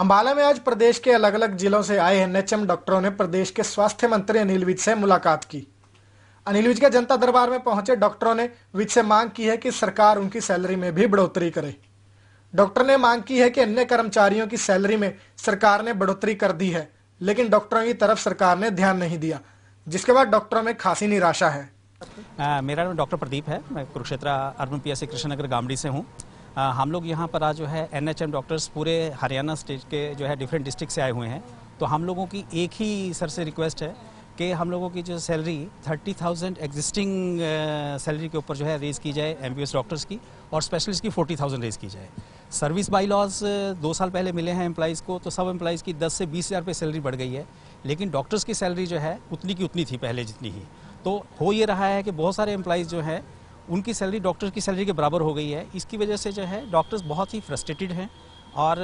अम्बाला में आज प्रदेश के अलग अलग जिलों से आए एनएचएम डॉक्टरों ने प्रदेश के स्वास्थ्य मंत्री अनिल विज से मुलाकात की अनिल विज के जनता दरबार में पहुंचे डॉक्टरों ने विज से मांग की है कि सरकार उनकी सैलरी में भी बढ़ोतरी करे डॉक्टर ने मांग की है कि अन्य कर्मचारियों की सैलरी में सरकार ने बढ़ोतरी कर दी है लेकिन डॉक्टरों की तरफ सरकार ने ध्यान नहीं दिया जिसके बाद डॉक्टरों में खासी निराशा है आ, मेरा नाम डॉक्टर प्रदीप है मैं कुरुक्षेत्र अर्बन पी कृष्णनगर गामड़ी से हूँ हम लोग यहाँ पर आज जो है एन डॉक्टर्स पूरे हरियाणा स्टेट के जो है डिफरेंट डिस्ट्रिक्ट से आए हुए हैं तो हम लोगों की एक ही सर से रिक्वेस्ट है कि हम लोगों की जो salary thirty thousand existing salary के ऊपर जो है रेज़ की जाए एम डॉक्टर्स की और स्पेशलिस्ट की फोर्टी थाउजेंड रेज़ की जाए सर्विस बाई लॉज दो साल पहले मिले हैं एम्प्लॉज़ को तो सब एम्प्लॉज़ की दस से बीस हज़ार रुपये सैलरी बढ़ गई है लेकिन डॉक्टर्स की सैलरी जो है उतनी की उतनी थी पहले जितनी ही तो हो ये रहा है कि बहुत सारे एम्प्लॉज़ जो हैं उनकी सैलरी डॉक्टर की सैलरी के बराबर हो गई है इसकी वजह से जो है डॉक्टर्स बहुत ही फ्रस्ट्रेटेड हैं और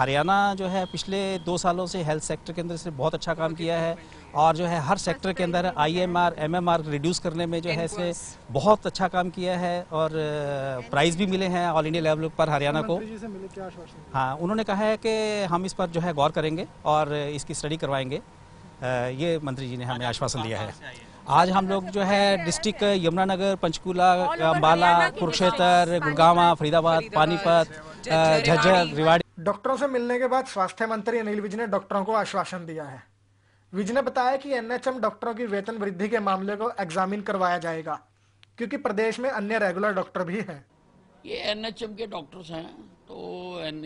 हरियाणा जो है पिछले दो सालों से हेल्थ सेक्टर के अंदर से बहुत अच्छा काम किया है और जो है हर सेक्टर के अंदर आईएमआर एमएमआर रिड्यूस करने में जो है से बहुत अच्छा काम किया है और प्राइज भी मिले हैं ऑल इंडिया लेवल पर हरियाणा को हाँ उन्होंने कहा है कि हम इस पर जो है गौर करेंगे और इसकी स्टडी करवाएंगे ये मंत्री जी ने हमें आश्वासन दिया है आज हम लोग जो है डिस्ट्रिक्ट यमुनानगर पंचकूला अम्बाला कुरुक्षेत्र गुड़गावा फरीदाबाद पानीपत झज्जर रिवाड़ी डॉक्टरों से मिलने के बाद स्वास्थ्य मंत्री अनिल विज ने डॉक्टरों को आश्वासन दिया है विज ने बताया कि एनएचएम डॉक्टरों की वेतन वृद्धि के मामले को एग्जामिन करवाया जाएगा क्योंकि प्रदेश में अन्य रेगुलर डॉक्टर भी हैं ये एनएचएम के डॉक्टर्स हैं तो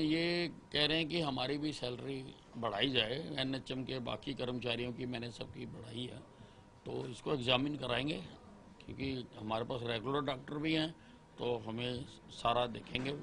ये कह रहे हैं कि हमारी भी सैलरी बढ़ाई जाए एनएचएम के बाकी कर्मचारियों की मैंने सबकी बढ़ाई है तो इसको एग्ज़ामिन कराएंगे क्योंकि हमारे पास रेगुलर डॉक्टर भी हैं तो हमें सारा देखेंगे